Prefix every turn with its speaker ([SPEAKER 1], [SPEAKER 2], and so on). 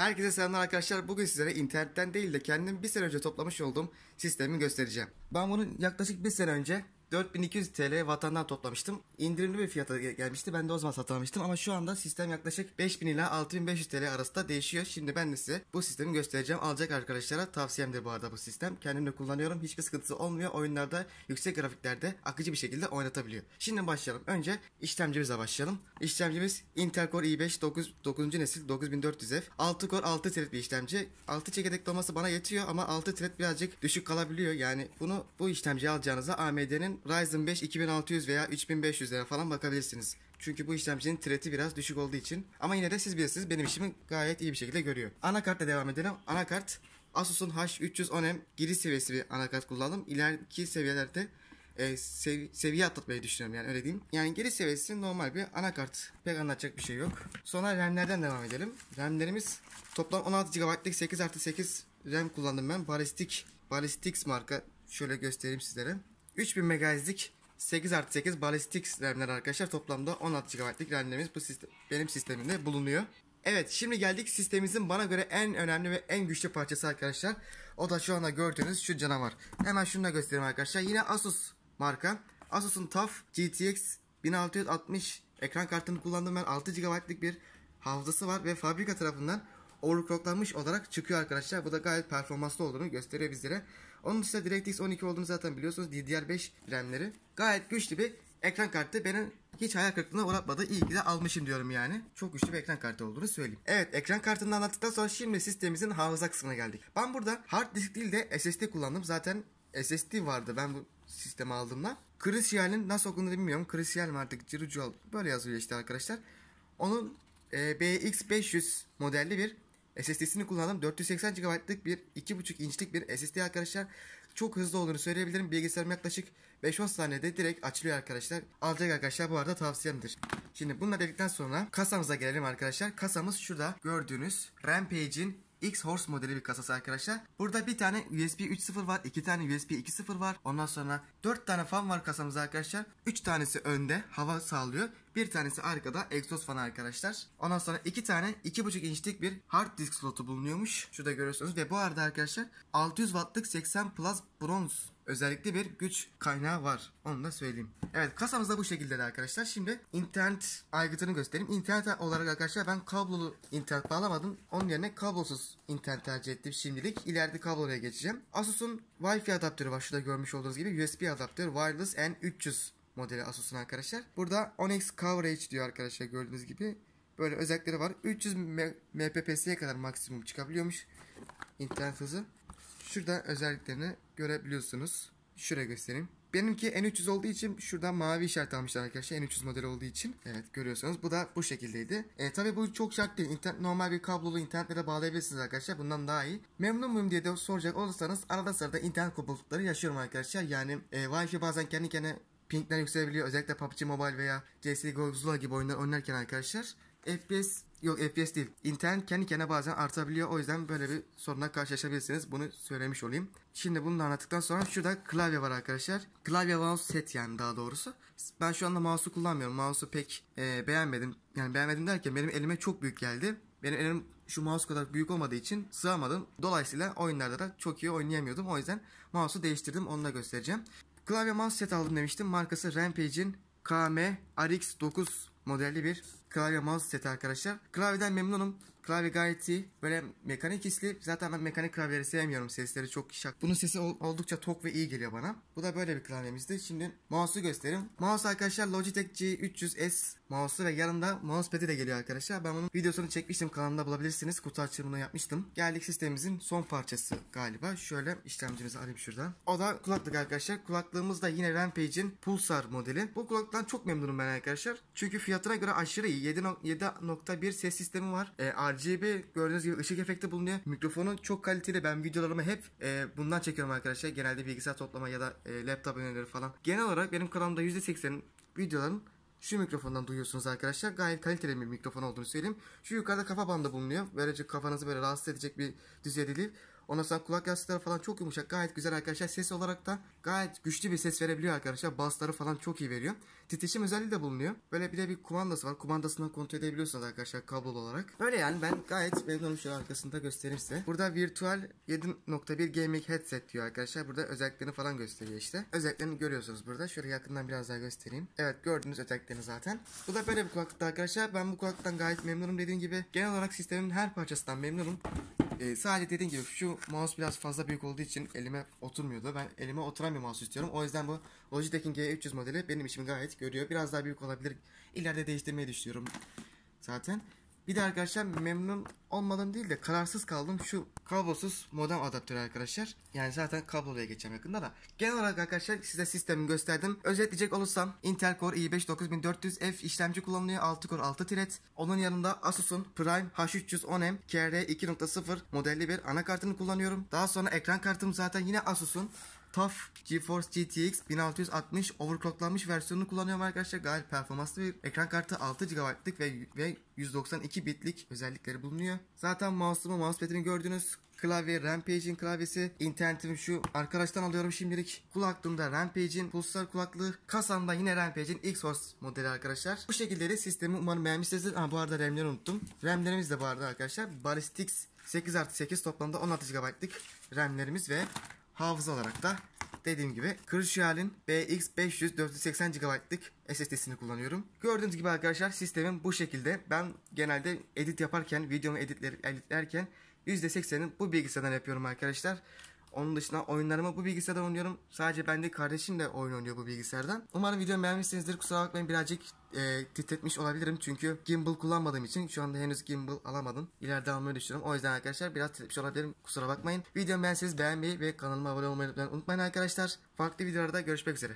[SPEAKER 1] Herkese selamlar arkadaşlar. Bugün sizlere internetten değil de kendim bir sene önce toplamış olduğum sistemi göstereceğim. Ben bunu yaklaşık bir sene önce 4200 TL vatandan toplamıştım. İndirimli bir fiyata gelmişti. Ben de o zaman satamamıştım ama şu anda sistem yaklaşık 5000 ile 6500 TL arasında değişiyor. Şimdi ben de size bu sistemi göstereceğim. Alacak arkadaşlara tavsiyemdir bu arada bu sistem. Kendim de kullanıyorum. Hiçbir sıkıntısı olmuyor. Oyunlarda yüksek grafiklerde akıcı bir şekilde oynatabiliyor. Şimdi başlayalım. Önce işlemcimize başlayalım. İşlemcimiz Intel Core i5 9, 9. nesil 9400F. 6 core 6 thread bir işlemci. 6 çekirdek olması bana yetiyor ama 6 thread birazcık düşük kalabiliyor. Yani bunu bu işlemci alacağınıza AMD'nin Ryzen 5 2600 veya 3500 lira falan bakabilirsiniz. Çünkü bu işlemcinin treti biraz düşük olduğu için. Ama yine de siz bilirsiniz benim işimi gayet iyi bir şekilde görüyor. Anakartla devam edelim. Anakart Asus'un H310M giriş seviyesi bir anakart kullandım. İleriki seviyelerde e, sev seviye atlatmayı düşünüyorum yani öyle diyeyim. Yani giriş seviyesi normal bir anakart. Pek anlatacak bir şey yok. Sonra RAM'lerden devam edelim. RAM'lerimiz toplam 16 GB'lık 8 artı 8 RAM kullandım ben. Balistik, Ballistics marka. Şöyle göstereyim sizlere. 3000 MHz'lik 8 artı 8 balistik RAM'ler arkadaşlar. Toplamda 16 GB'lik RAM'lerimiz bu sistem, benim sistemimde bulunuyor. Evet şimdi geldik sistemimizin bana göre en önemli ve en güçlü parçası arkadaşlar. O da şu anda gördüğünüz şu canavar. Hemen şunu da göstereyim arkadaşlar. Yine Asus marka. Asus'un TUF GTX 1660 ekran kartını kullandım ben. 6 GB'lik bir hafızası var ve fabrika tarafından overclocklanmış olarak çıkıyor arkadaşlar. Bu da gayet performanslı olduğunu gösteriyor bizlere. Onun dışında DirectX 12 olduğunu zaten biliyorsunuz. DDR5 RAM'leri. Gayet güçlü bir ekran kartı beni hiç hayal kırıklığına uğratmadı. İyi ki de almışım diyorum yani. Çok güçlü bir ekran kartı olduğunu söyleyeyim. Evet ekran kartını anlattıktan sonra şimdi sistemimizin hafıza kısmına geldik. Ben burada hard disk değil de SSD kullandım. Zaten SSD vardı ben bu sistemi aldığımda. Crucial'in nasıl okunduğunu bilmiyorum. Crucial mi artık Crucial böyle yazıyor işte arkadaşlar. Onun e, BX500 modelli bir SSD'sini kullandım. 480 GB'lık bir 2.5 inçlik bir SSD arkadaşlar. Çok hızlı olduğunu söyleyebilirim. Bilgisayarım yaklaşık 5-10 saniyede direkt açılıyor arkadaşlar. Alacak arkadaşlar bu arada tavsiyemdir. Şimdi bununla dedikten sonra kasamıza gelelim arkadaşlar. Kasamız şurada gördüğünüz Rampage'in X-Horse modeli bir kasası arkadaşlar. Burada bir tane USB 3.0 var. iki tane USB 2.0 var. Ondan sonra 4 tane fan var kasamız arkadaşlar. 3 tanesi önde hava sağlıyor. Bir tanesi arkada egzoz fanı arkadaşlar. Ondan sonra iki tane 2.5 inçlik bir hard disk slotu bulunuyormuş. Şurada görüyorsunuz. Ve bu arada arkadaşlar 600 wattlık 80 Plus Bronze özellikle bir güç kaynağı var. Onu da söyleyeyim. Evet kasamız da bu şekilde de arkadaşlar. Şimdi internet aygıtını göstereyim. İnternet olarak arkadaşlar ben kablolu internet bağlamadım. Onun yerine kablosuz internet tercih ettim şimdilik. İleride kabloya geçeceğim. Asus'un Wi-Fi adaptörü var. Şurada görmüş olduğunuz gibi USB adaptör Wireless N300 modeli Asus'un arkadaşlar. Burada 10x coverage diyor arkadaşlar gördüğünüz gibi. Böyle özellikleri var. 300 MPPS'ye kadar maksimum çıkabiliyormuş internet hızı. Şurada özelliklerini görebiliyorsunuz. Şuraya göstereyim. Benimki N300 olduğu için şurada mavi işaret almışlar arkadaşlar. N300 model olduğu için. Evet görüyorsunuz. Bu da bu şekildeydi. E, tabii bu çok şart değil. İnternet, normal bir kablolu internetlere bağlayabilirsiniz arkadaşlar. Bundan daha iyi. Memnun muyum diye de soracak olursanız arada sırada internet kopuklukları yaşıyorum arkadaşlar. Yani e, Wi-Fi bazen kendi kendine pingler yükselebiliyor. Özellikle PUBG Mobile veya CSGO Zula gibi oyunlar oynarken arkadaşlar. FPS Yok FPS değil. İnternet kendi kendine bazen artabiliyor. O yüzden böyle bir sorunla karşılaşabilirsiniz. Bunu söylemiş olayım. Şimdi bunu anlattıktan sonra şurada klavye var arkadaşlar. Klavye mouse set yani daha doğrusu. Ben şu anda mouse'u kullanmıyorum. Mouse'u pek e, beğenmedim. Yani beğenmedim derken benim elime çok büyük geldi. Benim elim şu mouse kadar büyük olmadığı için sığamadım. Dolayısıyla oyunlarda da çok iyi oynayamıyordum. O yüzden mouse'u değiştirdim. Onu da göstereceğim. Klavye mouse set aldım demiştim. Markası Rampage'in KM RX 9 modelli bir klavye mouse seti arkadaşlar. Klavyeden memnunum. Klavye gayet iyi. Böyle mekanik hisli. Zaten ben mekanik klavyeleri sevmiyorum. Sesleri çok şak. Bunun sesi oldukça tok ve iyi geliyor bana. Bu da böyle bir klavyemizdi. Şimdi mouse'u göstereyim. Mouse arkadaşlar Logitech G300S mouse'u ve yanında mousepad'i de geliyor arkadaşlar. Ben bunun videosunu çekmiştim. Kanalımda bulabilirsiniz. Kutu açılımını yapmıştım. Geldik sistemimizin son parçası galiba. Şöyle işlemcimizi alayım şuradan. O da kulaklık arkadaşlar. Kulaklığımız da yine Rampage'in Pulsar modeli. Bu kulaklıktan çok memnunum ben arkadaşlar. Çünkü fiyatına göre aşırı iyi. 7.1 ses sistemi var. E, RGB gördüğünüz gibi ışık efekti bulunuyor. Mikrofonu çok kaliteli. Ben videolarımı hep e, bundan çekiyorum arkadaşlar. Genelde bilgisayar toplama ya da e, laptop önerileri falan. Genel olarak benim kanalımda %80'in videoların şu mikrofondan duyuyorsunuz arkadaşlar. Gayet kaliteli bir mikrofon olduğunu söyleyeyim. Şu yukarıda kafa bandı bulunuyor. Böylece kafanızı böyle rahatsız edecek bir düzeyde değil. Ondan sonra kulak yastıkları falan çok yumuşak. Gayet güzel arkadaşlar. Ses olarak da gayet güçlü bir ses verebiliyor arkadaşlar. Basları falan çok iyi veriyor. Titreşim özelliği de bulunuyor. Böyle bir de bir kumandası var. Kumandasından kontrol edebiliyorsunuz arkadaşlar kablolu olarak. Böyle yani ben gayet memnunum şu arkasında göstereyim size. Burada virtual 7.1 gaming headset diyor arkadaşlar. Burada özelliklerini falan gösteriyor işte. Özelliklerini görüyorsunuz burada. Şöyle yakından biraz daha göstereyim. Evet gördüğünüz özelliklerini zaten. Bu da böyle bir kulaklık arkadaşlar. Ben bu kulaklıktan gayet memnunum dediğim gibi. Genel olarak sistemin her parçasından memnunum. E, sadece dediğim gibi şu mouse biraz fazla büyük olduğu için elime oturmuyordu. Ben elime oturan bir mouse istiyorum. O yüzden bu Logitech'in G300 modeli benim işimi gayet görüyor. Biraz daha büyük olabilir. İleride değiştirmeyi düşünüyorum zaten. Bir de arkadaşlar memnun olmadım değil de kararsız kaldım. Şu kablosuz modem adaptörü arkadaşlar. Yani zaten kabloya geçeceğim yakında da. Genel olarak arkadaşlar size sistemi gösterdim. Özetleyecek olursam Intel Core i5 9400F işlemci kullanılıyor. 6 Core 6 thread. Onun yanında Asus'un Prime H310M KR 2.0 modelli bir anakartını kullanıyorum. Daha sonra ekran kartım zaten yine Asus'un TUF GeForce GTX 1660 overclocklanmış versiyonunu kullanıyorum arkadaşlar. Gayet performanslı bir ekran kartı 6 GB'lık ve, ve 192 bitlik özellikleri bulunuyor. Zaten mouse'umu mousepad'imi gördünüz klavye Rampage'in klavyesi. internetim şu arkadaştan alıyorum şimdilik. Kulaklığımda Rampage'in pulsar kulaklığı. Kasamda yine Rampage'in X-Force modeli arkadaşlar. Bu şekilde de sistemi umarım beğenmişsinizdir. Ha bu arada RAM'leri unuttum. RAM'lerimiz de bu arada arkadaşlar. Ballistics 8 artı 8 toplamda 16 GB'lık RAM'lerimiz ve hafıza olarak da dediğim gibi Crucial'in BX500 480 GB'lık SSD'sini kullanıyorum. Gördüğünüz gibi arkadaşlar sistemin bu şekilde. Ben genelde edit yaparken, videomu editler, editlerken %80'ini bu bilgisayardan yapıyorum arkadaşlar. Onun dışında oyunlarımı bu bilgisayardan oynuyorum. Sadece ben de kardeşim de oyun oynuyor bu bilgisayardan. Umarım videomu beğenmişsinizdir. Kusura bakmayın birazcık e, titretmiş olabilirim. Çünkü gimbal kullanmadığım için şu anda henüz gimbal alamadım. İleride almayı düşünüyorum. O yüzden arkadaşlar biraz titretmiş olabilirim. Kusura bakmayın. Videomu beğenseniz beğenmeyi ve kanalıma abone olmayı unutmayın arkadaşlar. Farklı videolarda görüşmek üzere.